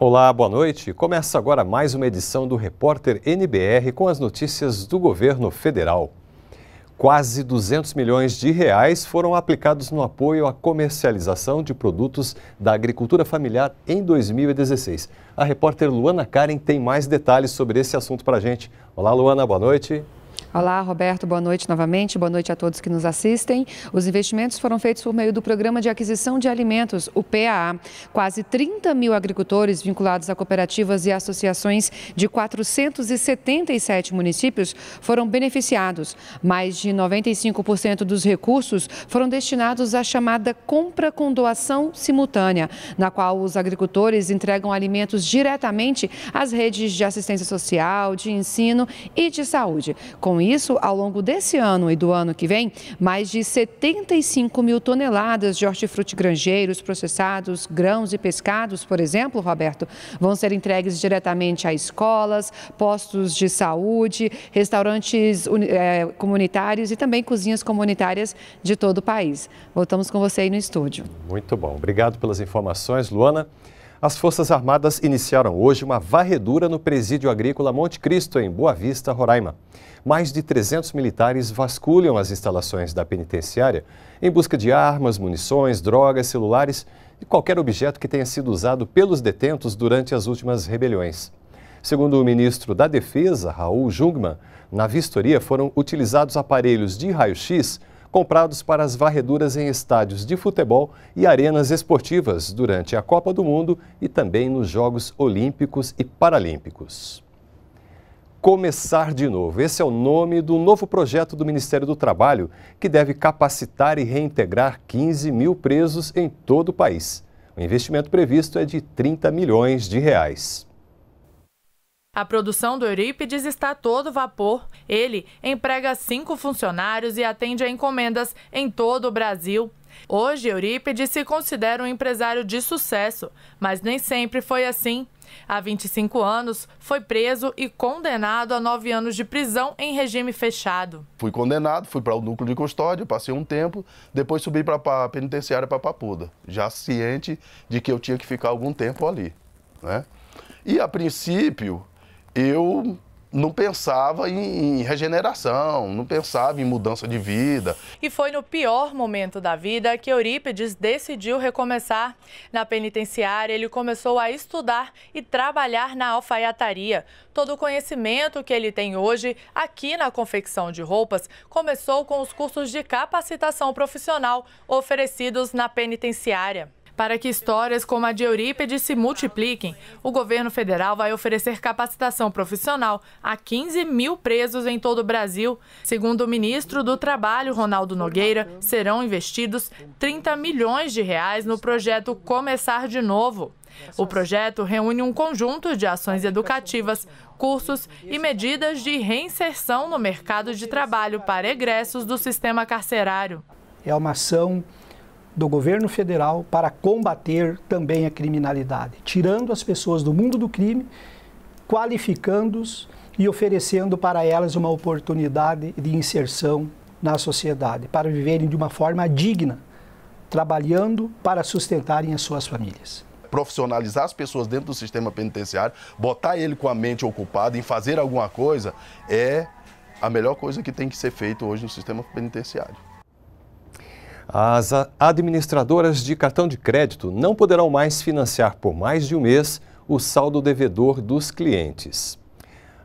Olá, boa noite. Começa agora mais uma edição do Repórter NBR com as notícias do governo federal. Quase 200 milhões de reais foram aplicados no apoio à comercialização de produtos da agricultura familiar em 2016. A repórter Luana Karen tem mais detalhes sobre esse assunto para a gente. Olá, Luana, boa noite. Olá, Roberto, boa noite novamente, boa noite a todos que nos assistem. Os investimentos foram feitos por meio do Programa de Aquisição de Alimentos, o PAA. Quase 30 mil agricultores vinculados a cooperativas e associações de 477 municípios foram beneficiados. Mais de 95% dos recursos foram destinados à chamada compra com doação simultânea, na qual os agricultores entregam alimentos diretamente às redes de assistência social, de ensino e de saúde. Com isso, isso, ao longo desse ano e do ano que vem, mais de 75 mil toneladas de hortifruti grangeiros, processados, grãos e pescados, por exemplo, Roberto, vão ser entregues diretamente a escolas, postos de saúde, restaurantes é, comunitários e também cozinhas comunitárias de todo o país. Voltamos com você aí no estúdio. Muito bom. Obrigado pelas informações, Luana. As Forças Armadas iniciaram hoje uma varredura no presídio agrícola Monte Cristo, em Boa Vista, Roraima. Mais de 300 militares vasculham as instalações da penitenciária em busca de armas, munições, drogas, celulares e qualquer objeto que tenha sido usado pelos detentos durante as últimas rebeliões. Segundo o ministro da Defesa, Raul Jungmann, na vistoria foram utilizados aparelhos de raio-x comprados para as varreduras em estádios de futebol e arenas esportivas durante a Copa do Mundo e também nos Jogos Olímpicos e Paralímpicos. Começar de novo. Esse é o nome do novo projeto do Ministério do Trabalho, que deve capacitar e reintegrar 15 mil presos em todo o país. O investimento previsto é de 30 milhões de reais. A produção do Eurípides está a todo vapor. Ele emprega cinco funcionários e atende a encomendas em todo o Brasil. Hoje, Eurípides se considera um empresário de sucesso, mas nem sempre foi assim. Há 25 anos, foi preso e condenado a nove anos de prisão em regime fechado. Fui condenado, fui para o núcleo de custódia, passei um tempo, depois subi para a penitenciária para Papuda, já ciente de que eu tinha que ficar algum tempo ali. Né? E, a princípio, eu não pensava em, regeneração, não pensava em mudança de vida. E foi no pior momento da vida que Eurípides decidiu recomeçar. Na penitenciária, ele começou a estudar e trabalhar na alfaiataria. Todo o conhecimento que ele tem hoje aqui na confecção de roupas começou com os cursos de capacitação profissional oferecidos na penitenciária. Para que histórias como a de Eurípedes se multipliquem, o governo federal vai oferecer capacitação profissional a 15 mil presos em todo o Brasil. Segundo o ministro do Trabalho, Ronaldo Nogueira, serão investidos 30 milhões de reais no projeto Começar de Novo. O projeto reúne um conjunto de ações educativas, cursos e medidas de reinserção no mercado de trabalho para egressos do sistema carcerário. É uma ação do governo federal para combater também a criminalidade, tirando as pessoas do mundo do crime, qualificando-os e oferecendo para elas uma oportunidade de inserção na sociedade, para viverem de uma forma digna, trabalhando para sustentarem as suas famílias profissionalizar as pessoas dentro do sistema penitenciário, botar ele com a mente ocupada em fazer alguma coisa, é a melhor coisa que tem que ser feito hoje no sistema penitenciário. As administradoras de cartão de crédito não poderão mais financiar por mais de um mês o saldo devedor dos clientes.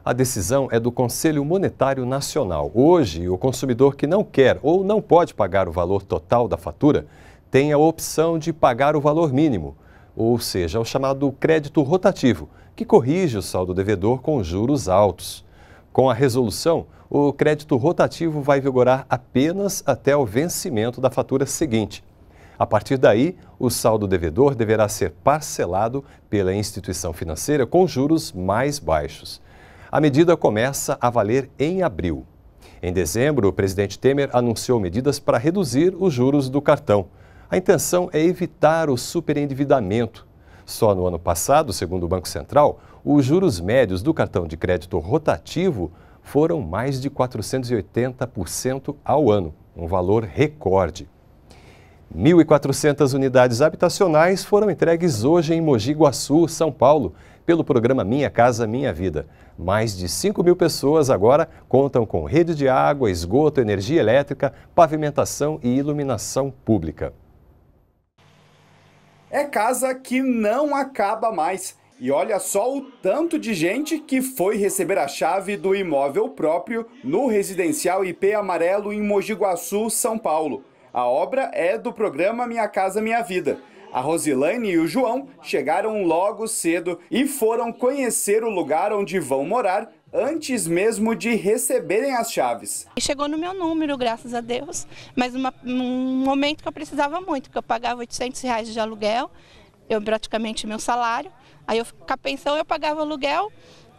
A decisão é do Conselho Monetário Nacional. Hoje, o consumidor que não quer ou não pode pagar o valor total da fatura tem a opção de pagar o valor mínimo, ou seja, o chamado crédito rotativo, que corrige o saldo devedor com juros altos. Com a resolução, o crédito rotativo vai vigorar apenas até o vencimento da fatura seguinte. A partir daí, o saldo devedor deverá ser parcelado pela instituição financeira com juros mais baixos. A medida começa a valer em abril. Em dezembro, o presidente Temer anunciou medidas para reduzir os juros do cartão. A intenção é evitar o superendividamento. Só no ano passado, segundo o Banco Central, os juros médios do cartão de crédito rotativo foram mais de 480% ao ano, um valor recorde. 1.400 unidades habitacionais foram entregues hoje em Mogi Guaçu, São Paulo, pelo programa Minha Casa Minha Vida. Mais de 5 mil pessoas agora contam com rede de água, esgoto, energia elétrica, pavimentação e iluminação pública. É casa que não acaba mais. E olha só o tanto de gente que foi receber a chave do imóvel próprio no residencial IP Amarelo em Mogi Guaçu, São Paulo. A obra é do programa Minha Casa Minha Vida. A Rosilane e o João chegaram logo cedo e foram conhecer o lugar onde vão morar antes mesmo de receberem as chaves. Chegou no meu número, graças a Deus, mas uma, um momento que eu precisava muito, porque eu pagava 800 reais de aluguel, eu praticamente meu salário, Aí eu com a pensão eu pagava aluguel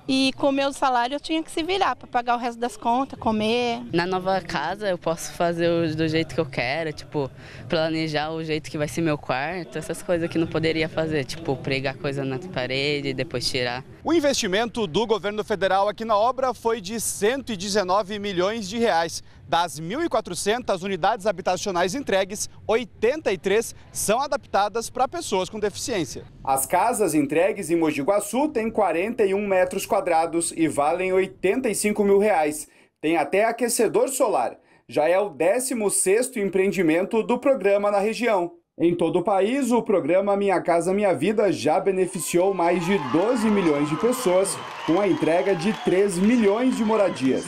e com o meu salário eu tinha que se virar para pagar o resto das contas, comer. Na nova casa eu posso fazer do jeito que eu quero, tipo, planejar o jeito que vai ser meu quarto, essas coisas que não poderia fazer, tipo, pregar coisa na parede, e depois tirar o investimento do governo federal aqui na obra foi de 119 milhões de reais. Das 1.400 unidades habitacionais entregues, 83 são adaptadas para pessoas com deficiência. As casas entregues em Mogi Guaçu têm 41 metros quadrados e valem 85 mil reais. Tem até aquecedor solar. Já é o 16º empreendimento do programa na região. Em todo o país, o programa Minha Casa Minha Vida já beneficiou mais de 12 milhões de pessoas com a entrega de 3 milhões de moradias.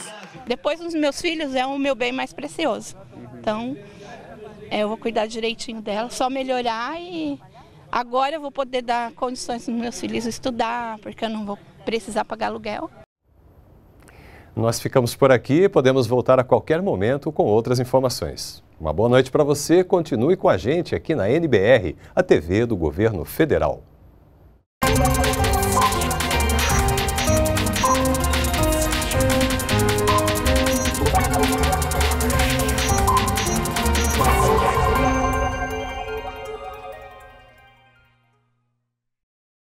Depois dos meus filhos é o meu bem mais precioso. Então, é, eu vou cuidar direitinho dela, só melhorar e agora eu vou poder dar condições para meus filhos estudar, porque eu não vou precisar pagar aluguel. Nós ficamos por aqui e podemos voltar a qualquer momento com outras informações. Uma boa noite para você. Continue com a gente aqui na NBR, a TV do Governo Federal.